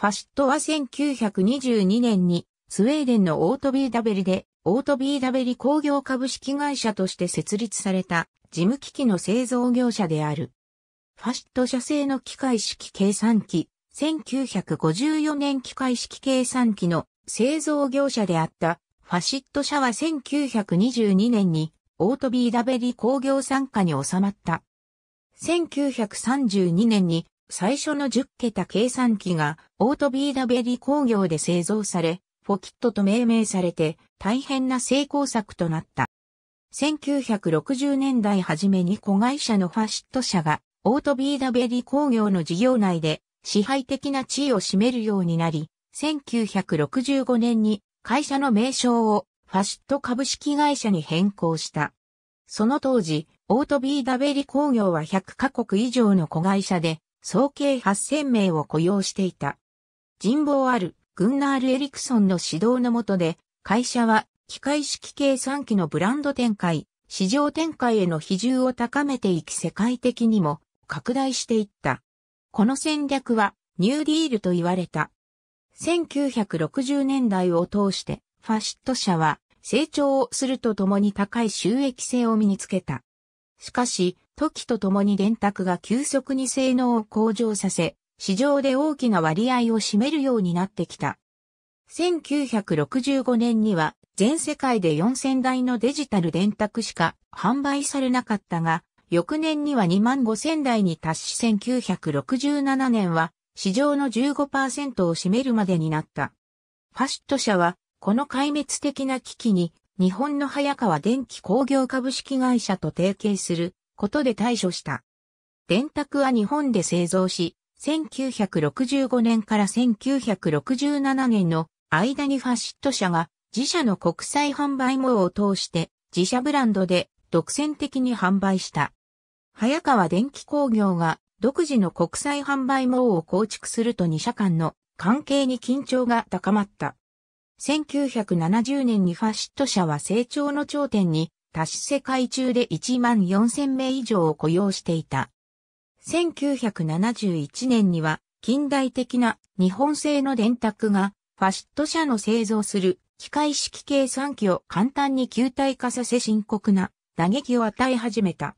ファシットは1922年にスウェーデンのオートビーダベリでオートビーダベリ工業株式会社として設立された事務機器の製造業者である。ファシット社製の機械式計算機、1954年機械式計算機の製造業者であったファシット社は1922年にオートビーダベリ工業参加に収まった。1932年に最初の10桁計算機がオートビーダベリ工業で製造され、フォキットと命名されて大変な成功作となった。1960年代初めに子会社のファシット社がオートビーダベリ工業の事業内で支配的な地位を占めるようになり、1965年に会社の名称をファシット株式会社に変更した。その当時、オートビーダベリ工業は100カ国以上の子会社で、総計8000名を雇用していた。人望あるグンナール・エリクソンの指導の下で、会社は機械式計算機のブランド展開、市場展開への比重を高めていき世界的にも拡大していった。この戦略はニューディールと言われた。1960年代を通してファシット社は成長をするとともに高い収益性を身につけた。しかし、時とともに電卓が急速に性能を向上させ、市場で大きな割合を占めるようになってきた。1965年には全世界で4000台のデジタル電卓しか販売されなかったが、翌年には2万5000台に達し1967年は市場の15%を占めるまでになった。ファシット社はこの壊滅的な危機に日本の早川電気工業株式会社と提携することで対処した。電卓は日本で製造し、1965年から1967年の間にファシット社が自社の国際販売網を通して自社ブランドで独占的に販売した。早川電機工業が独自の国際販売網を構築すると2社間の関係に緊張が高まった。1970年にファシット社は成長の頂点に多種世界中で1万4000名以上を雇用していた。1971年には近代的な日本製の電卓がファシット社の製造する機械式計算機を簡単に球体化させ深刻な打撃を与え始めた。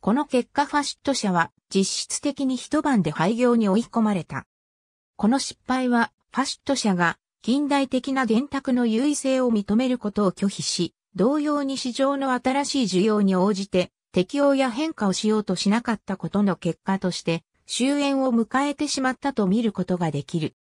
この結果ファシット社は実質的に一晩で廃業に追い込まれた。この失敗はファシット社が近代的な電卓の優位性を認めることを拒否し、同様に市場の新しい需要に応じて適応や変化をしようとしなかったことの結果として終焉を迎えてしまったと見ることができる。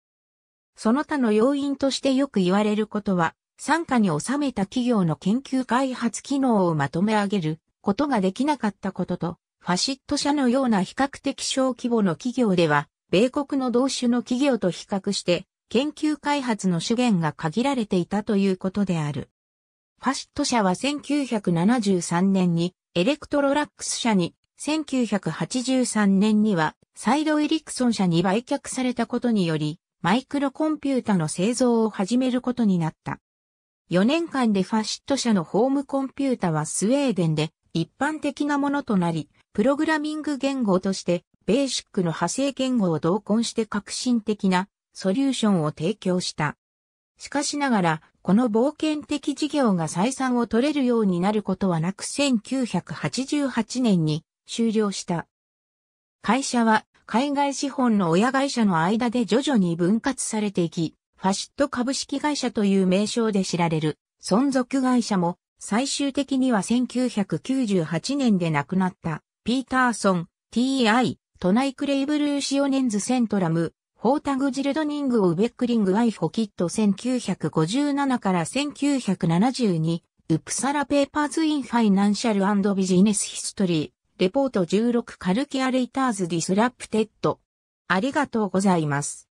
その他の要因としてよく言われることは、参加に収めた企業の研究開発機能をまとめ上げることができなかったことと、ファシット社のような比較的小規模の企業では、米国の同種の企業と比較して、研究開発の資源が限られていたということである。ファシット社は1973年にエレクトロラックス社に、1983年にはサイドエリクソン社に売却されたことにより、マイクロコンピュータの製造を始めることになった。4年間でファシット社のホームコンピュータはスウェーデンで一般的なものとなり、プログラミング言語としてベーシックの派生言語を同梱して革新的なソリューションを提供した。しかしながら、この冒険的事業が採算を取れるようになることはなく1988年に終了した。会社は海外資本の親会社の間で徐々に分割されていき、ファシット株式会社という名称で知られる存続会社も最終的には1998年で亡くなったピーターソン、T.I. トナイクレイブルーシオネンズセントラム、ホータグジルドニング・オウベックリング・アイフォキット1957から1972、ウプサラ・ペーパーズ・イン・ファイナンシャル・ビジネス・ヒストリー、レポート16カルキアレイターズ・ディスラプテッド。ありがとうございます。